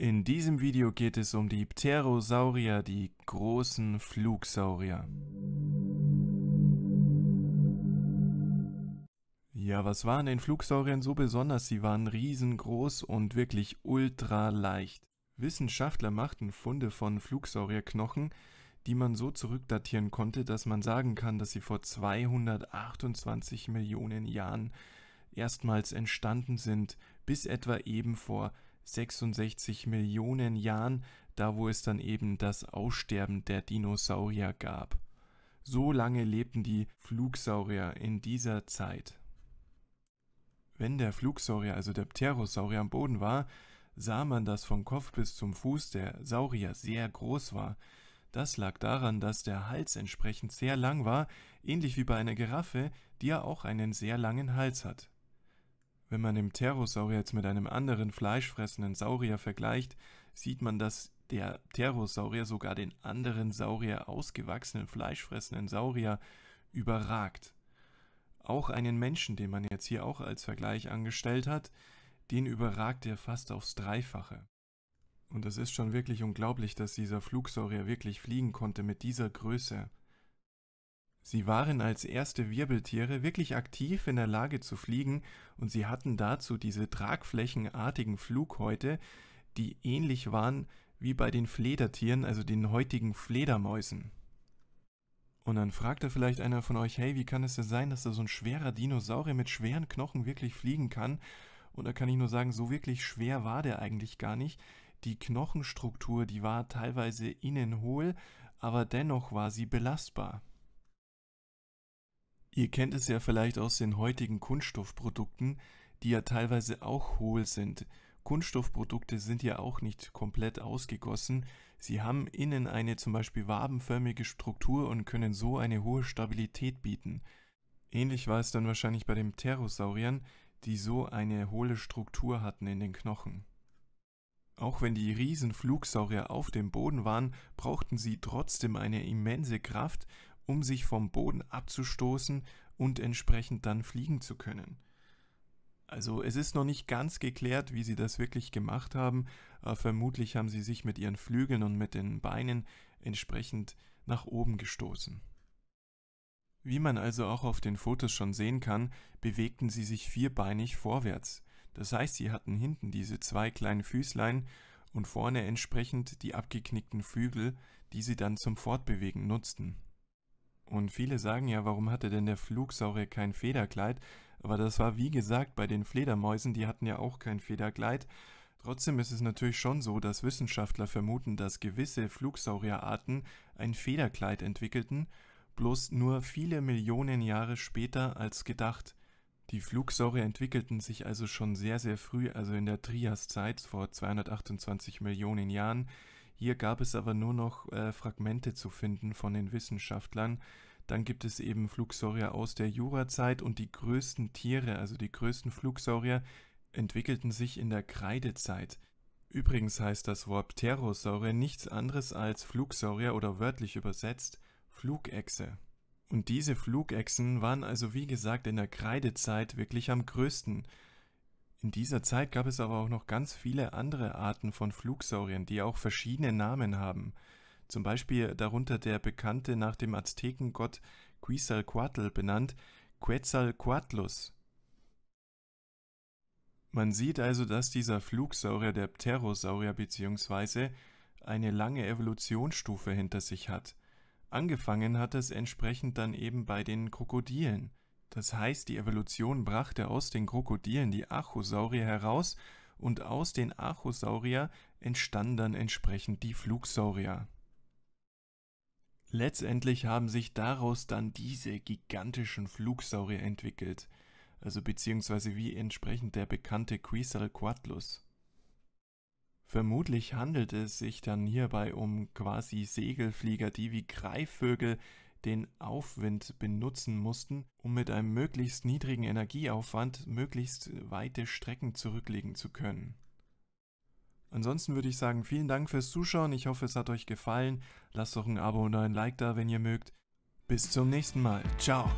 In diesem Video geht es um die Pterosaurier, die großen Flugsaurier. Ja, was waren den Flugsauriern so besonders? Sie waren riesengroß und wirklich ultra leicht. Wissenschaftler machten Funde von Flugsaurierknochen, die man so zurückdatieren konnte, dass man sagen kann, dass sie vor 228 Millionen Jahren erstmals entstanden sind, bis etwa eben vor 66 Millionen Jahren, da wo es dann eben das Aussterben der Dinosaurier gab. So lange lebten die Flugsaurier in dieser Zeit. Wenn der Flugsaurier, also der Pterosaurier, am Boden war, sah man, dass vom Kopf bis zum Fuß der Saurier sehr groß war. Das lag daran, dass der Hals entsprechend sehr lang war, ähnlich wie bei einer Giraffe, die ja auch einen sehr langen Hals hat. Wenn man den Pterosaurier jetzt mit einem anderen fleischfressenden Saurier vergleicht, sieht man, dass der Pterosaurier sogar den anderen Saurier ausgewachsenen fleischfressenden Saurier überragt. Auch einen Menschen, den man jetzt hier auch als Vergleich angestellt hat, den überragt er fast aufs Dreifache. Und es ist schon wirklich unglaublich, dass dieser Flugsaurier wirklich fliegen konnte mit dieser Größe. Sie waren als erste Wirbeltiere wirklich aktiv in der Lage zu fliegen und sie hatten dazu diese tragflächenartigen Flughäute, die ähnlich waren wie bei den Fledertieren, also den heutigen Fledermäusen. Und dann fragt da vielleicht einer von euch, hey, wie kann es denn sein, dass da so ein schwerer Dinosaurier mit schweren Knochen wirklich fliegen kann? Und da kann ich nur sagen, so wirklich schwer war der eigentlich gar nicht. Die Knochenstruktur, die war teilweise innen hohl, aber dennoch war sie belastbar. Ihr kennt es ja vielleicht aus den heutigen Kunststoffprodukten, die ja teilweise auch hohl sind. Kunststoffprodukte sind ja auch nicht komplett ausgegossen. Sie haben innen eine zum Beispiel wabenförmige Struktur und können so eine hohe Stabilität bieten. Ähnlich war es dann wahrscheinlich bei den Pterosauriern, die so eine hohle Struktur hatten in den Knochen. Auch wenn die Riesenflugsaurier auf dem Boden waren, brauchten sie trotzdem eine immense Kraft um sich vom Boden abzustoßen und entsprechend dann fliegen zu können. Also es ist noch nicht ganz geklärt, wie sie das wirklich gemacht haben. Äh, vermutlich haben sie sich mit ihren Flügeln und mit den Beinen entsprechend nach oben gestoßen. Wie man also auch auf den Fotos schon sehen kann, bewegten sie sich vierbeinig vorwärts. Das heißt, sie hatten hinten diese zwei kleinen Füßlein und vorne entsprechend die abgeknickten Flügel, die sie dann zum Fortbewegen nutzten. Und viele sagen ja, warum hatte denn der Flugsaurier kein Federkleid? Aber das war wie gesagt bei den Fledermäusen, die hatten ja auch kein Federkleid. Trotzdem ist es natürlich schon so, dass Wissenschaftler vermuten, dass gewisse Flugsaurierarten ein Federkleid entwickelten, bloß nur viele Millionen Jahre später als gedacht. Die Flugsaurier entwickelten sich also schon sehr, sehr früh, also in der Triaszeit vor 228 Millionen Jahren. Hier gab es aber nur noch äh, Fragmente zu finden von den Wissenschaftlern. Dann gibt es eben Flugsaurier aus der Jurazeit und die größten Tiere, also die größten Flugsaurier, entwickelten sich in der Kreidezeit. Übrigens heißt das Wort Pterosaurier nichts anderes als Flugsaurier oder wörtlich übersetzt Flugechse. Und diese Flugechsen waren also wie gesagt in der Kreidezeit wirklich am größten. In dieser Zeit gab es aber auch noch ganz viele andere Arten von Flugsauriern, die auch verschiedene Namen haben. Zum Beispiel darunter der bekannte nach dem Aztekengott Quetzalcoatl benannt Quetzalcoatlus. Man sieht also, dass dieser Flugsaurier, der Pterosaurier bzw. eine lange Evolutionsstufe hinter sich hat. Angefangen hat es entsprechend dann eben bei den Krokodilen. Das heißt, die Evolution brachte aus den Krokodilen die Achosaurier heraus und aus den Achosaurier entstanden dann entsprechend die Flugsaurier. Letztendlich haben sich daraus dann diese gigantischen Flugsaurier entwickelt, also beziehungsweise wie entsprechend der bekannte Quetzalcoatlus. Vermutlich handelt es sich dann hierbei um quasi Segelflieger, die wie Greifvögel den Aufwind benutzen mussten, um mit einem möglichst niedrigen Energieaufwand möglichst weite Strecken zurücklegen zu können. Ansonsten würde ich sagen, vielen Dank fürs Zuschauen, ich hoffe es hat euch gefallen, lasst doch ein Abo und ein Like da, wenn ihr mögt. Bis zum nächsten Mal, ciao!